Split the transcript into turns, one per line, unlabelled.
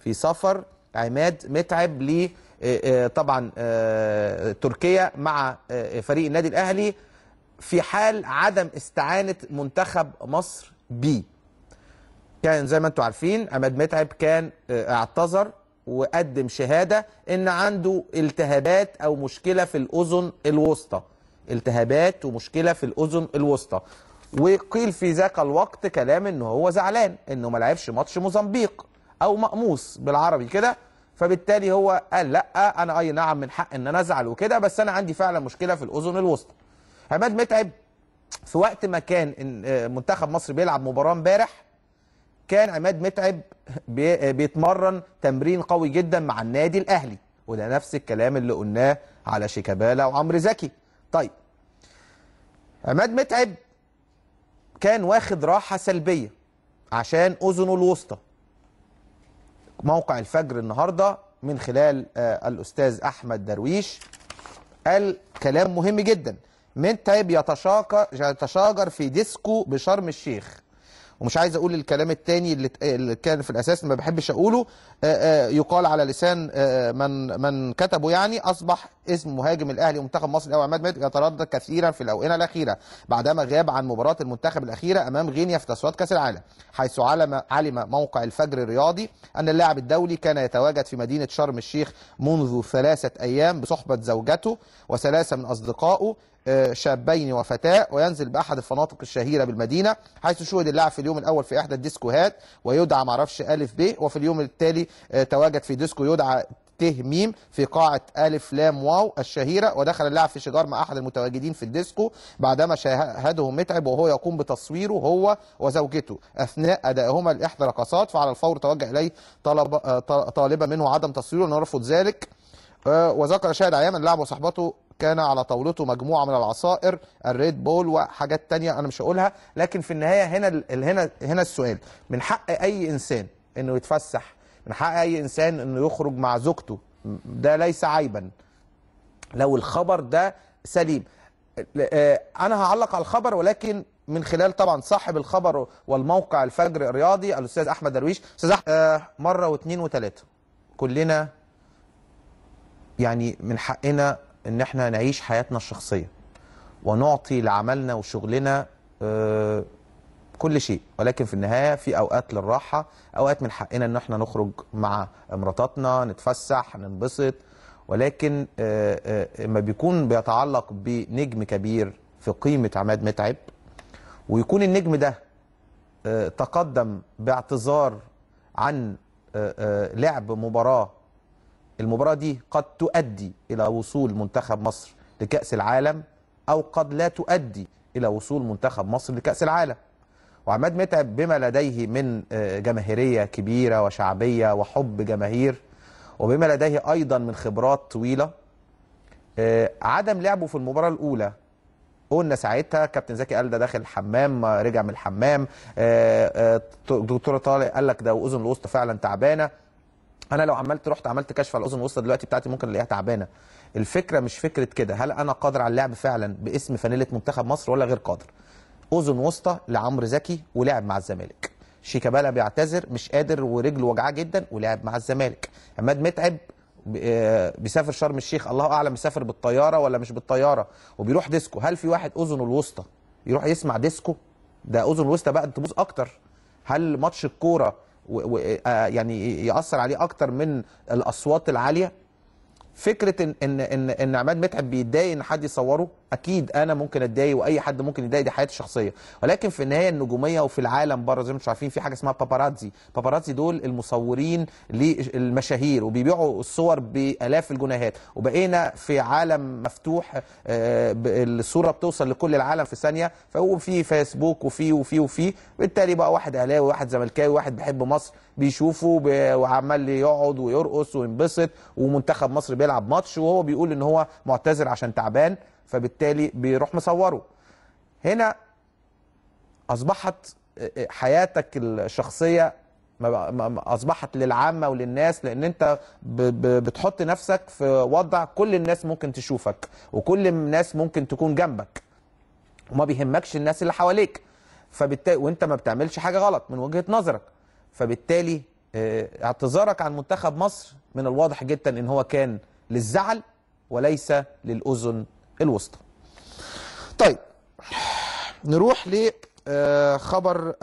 في سفر عماد متعب ل آه، آه، طبعا آه، تركيا مع فريق النادي الاهلي في حال عدم استعانه منتخب مصر بيه كان زي ما انتم عارفين عماد متعب كان اعتذر وقدم شهاده ان عنده التهابات او مشكله في الاذن الوسطى التهابات ومشكله في الاذن الوسطى وقيل في ذاك الوقت كلام ان هو زعلان انه ما لعبش ماتش موزمبيق أو مقموص بالعربي كده فبالتالي هو قال لا أنا أي نعم من حق إن أنا أزعل وكده بس أنا عندي فعلا مشكلة في الأذن الوسطى عماد متعب في وقت ما كان آه، منتخب مصر بيلعب مباراة امبارح كان عماد متعب آه، بيتمرن تمرين قوي جدا مع النادي الأهلي وده نفس الكلام اللي قلناه على شيكابالا وعمرو زكي طيب عماد متعب كان واخد راحة سلبية عشان أذنه الوسطى موقع الفجر النهاردة من خلال آه، الأستاذ أحمد درويش قال كلام مهم جدا من تايب يتشاجر في ديسكو بشرم الشيخ ومش عايز اقول الكلام الثاني اللي, اللي كان في الاساس ما بحبش اقوله آه، آه، يقال على لسان آه، من من كتبه يعني اصبح اسم مهاجم الاهلي ومنتخب مصر او عماد ميت يتردد كثيرا في الاونه الاخيره بعدما غاب عن مباراه المنتخب الاخيره امام غينيا في تصفيات كاس العالم حيث علم علم موقع الفجر الرياضي ان اللاعب الدولي كان يتواجد في مدينه شرم الشيخ منذ ثلاثه ايام بصحبه زوجته وثلاثه من اصدقائه آه، شابين وفتاة وينزل بأحد الفنادق الشهيرة بالمدينة حيث شهد اللاعب في اليوم الأول في إحدى الديسكوهات ويدعى معرفش ألف ب وفي اليوم التالي آه، تواجد في ديسكو يدعى ت ميم في قاعة ألف لام واو الشهيرة ودخل اللاعب في شجار مع أحد المتواجدين في الديسكو بعدما شاهده متعب وهو يقوم بتصويره هو وزوجته أثناء أدائهما لإحدى الرقصات فعلى الفور توجه إليه طلب آه، طالبا منه عدم تصويره لنرفض ذلك وذكر شاهد عياما اللاعب وصاحبته كان على طاولته مجموعه من العصائر الريد بول وحاجات تانية انا مش هقولها لكن في النهايه هنا هنا هنا السؤال من حق اي انسان انه يتفسح من حق اي انسان انه يخرج مع زوجته ده ليس عيبا لو الخبر ده سليم آه، انا هعلق على الخبر ولكن من خلال طبعا صاحب الخبر والموقع الفجر الرياضي الاستاذ احمد درويش استاذ أحمد آه، مره واثنين وثلاثه كلنا يعني من حقنا ان احنا نعيش حياتنا الشخصيه ونعطي لعملنا وشغلنا آه، كل شيء ولكن في النهايه في اوقات للراحه اوقات من حقنا ان احنا نخرج مع مراتاتنا نتفسح ننبسط ولكن آه، آه، ما بيكون بيتعلق بنجم كبير في قيمه عماد متعب ويكون النجم ده تقدم باعتذار عن لعب مباراه المباراة دي قد تؤدي إلى وصول منتخب مصر لكأس العالم أو قد لا تؤدي إلى وصول منتخب مصر لكأس العالم وعماد متعب بما لديه من آه، جماهيرية كبيرة وشعبية وحب جماهير وبما لديه أيضا من خبرات طويلة آه، عدم لعبه في المباراة الأولى قلنا ساعتها كابتن زكي قال ده داخل الحمام آه، رجع من الحمام دكتور طالق قال لك ده واذن الوسطى فعلا تعبانه انا لو عملت رحت عملت كشف على الاذن الوسطى دلوقتي بتاعتي ممكن الاقيها تعبانه الفكره مش فكره كده هل انا قادر على اللعب فعلا باسم فانيله منتخب مصر ولا غير قادر اذن وسطى لعمرو زكي ولعب مع الزمالك شيكابالا بيعتذر مش قادر ورجله وجعاه جدا ولعب مع الزمالك عماد متعب آه، بيسافر شرم الشيخ الله اعلم مسافر بالطياره ولا مش بالطياره وبيروح ديسكو هل في واحد اذنه الوسطى يروح يسمع ديسكو ده اذن الوسطى بقى تبوظ اكتر هل ماتش الكوره يعني ياثر عليه اكتر من الاصوات العاليه فكره ان ان ان, إن عماد متعب بيتضايق ان حد يصوره اكيد انا ممكن اتضايق واي حد ممكن يتضايق دي حياتي الشخصيه ولكن في النهايه النجوميه وفي العالم بره زي ما انتم عارفين في حاجه اسمها باباراتزي باباراتزي دول المصورين للمشاهير وبيبيعوا الصور بالاف الجنيهات وبقينا في عالم مفتوح آه، الصوره بتوصل لكل العالم في ثانيه في فيسبوك وفي وفي وفي بالتالي بقى واحد اهلاوي واحد زملكاوي واحد بيحب مصر بيشوفه وعمال يقعد ويرقص وينبسط ومنتخب مصر بيلعب ماتش وهو بيقول ان هو معتذر عشان تعبان فبالتالي بيروح مصوره هنا اصبحت آه، آه، حياتك الشخصيه اصبحت للعامه وللناس لان انت بتحط نفسك في وضع كل الناس ممكن تشوفك وكل الناس ممكن تكون جنبك وما بيهمكش الناس اللي حواليك فبالتالي وانت ما بتعملش حاجه غلط من وجهه نظرك فبالتالي آه، اعتذارك عن منتخب مصر من الواضح جدا ان هو كان للزعل وليس للاذن الوسطى طيب نروح لخبر